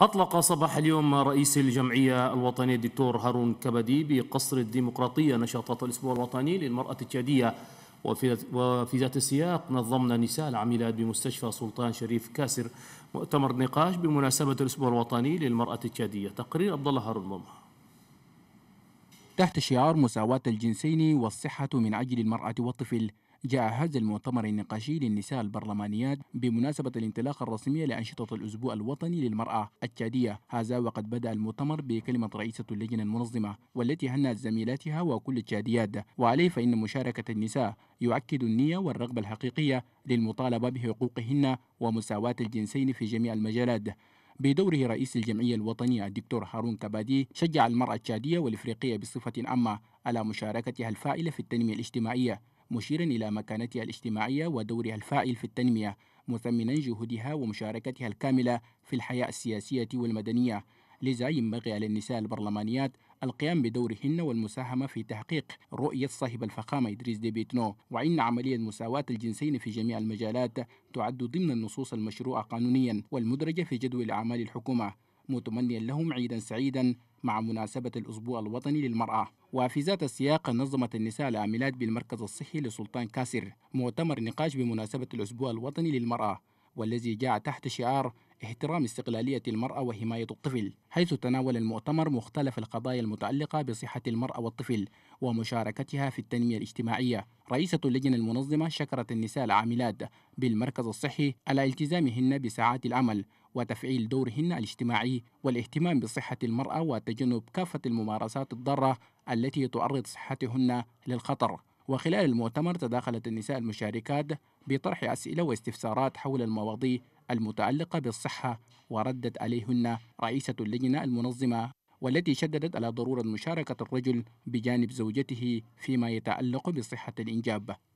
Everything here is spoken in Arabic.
أطلق صباح اليوم رئيس الجمعية الوطنية الدكتور هارون كبدي بقصر الديمقراطية نشاطات الأسبوع الوطني للمرأة التشادية وفي ذات السياق نظمنا نساء العاملات بمستشفى سلطان شريف كاسر مؤتمر نقاش بمناسبة الأسبوع الوطني للمرأة التشادية تقرير عبد الله هارون ضمه تحت شعار مساواة الجنسين والصحة من أجل المرأة والطفل جاء هذا المؤتمر النقاشي للنساء البرلمانيات بمناسبة الانطلاقة الرسمية لأنشطة الأسبوع الوطني للمرأة التشادية هذا وقد بدأ المؤتمر بكلمة رئيسة اللجنة المنظمة والتي هنأت زميلاتها وكل التشاديات وعليه فإن مشاركة النساء يؤكد النية والرغبة الحقيقية للمطالبة بحقوقهن ومساواة الجنسين في جميع المجالات بدوره رئيس الجمعية الوطنية الدكتور هارون كبادي شجع المرأة التشادية والإفريقية بصفة عامة على مشاركتها الفائلة في التنمية الاجتماعية مشيرا إلى مكانتها الاجتماعية ودورها الفاعل في التنمية مثمنا جهودها ومشاركتها الكاملة في الحياة السياسية والمدنية لذا ينبغي على النساء البرلمانيات القيام بدورهن والمساهمة في تحقيق رؤية صاحب الفخامة إدريس دي بيتنو وإن عملية مساواة الجنسين في جميع المجالات تعد ضمن النصوص المشروعة قانونيا والمدرجة في جدول أعمال الحكومة متمنيا لهم عيدا سعيدا مع مناسبة الأسبوع الوطني للمرأة وفي ذات السياق نظمت النساء العاملات بالمركز الصحي لسلطان كاسر مؤتمر نقاش بمناسبة الأسبوع الوطني للمرأة والذي جاء تحت شعار احترام استقلالية المرأة وحماية الطفل حيث تناول المؤتمر مختلف القضايا المتعلقة بصحة المرأة والطفل ومشاركتها في التنمية الاجتماعية رئيسة اللجنة المنظمة شكرت النساء العاملات بالمركز الصحي على التزامهن بساعات العمل وتفعيل دورهن الاجتماعي والاهتمام بصحة المرأة وتجنب كافة الممارسات الضارة التي تعرض صحتهن للخطر وخلال المؤتمر تداخلت النساء المشاركات بطرح أسئلة واستفسارات حول المواضيع المتعلقة بالصحة وردت عليهن رئيسة اللجنة المنظمة والتي شددت على ضرورة مشاركة الرجل بجانب زوجته فيما يتعلق بصحة الإنجاب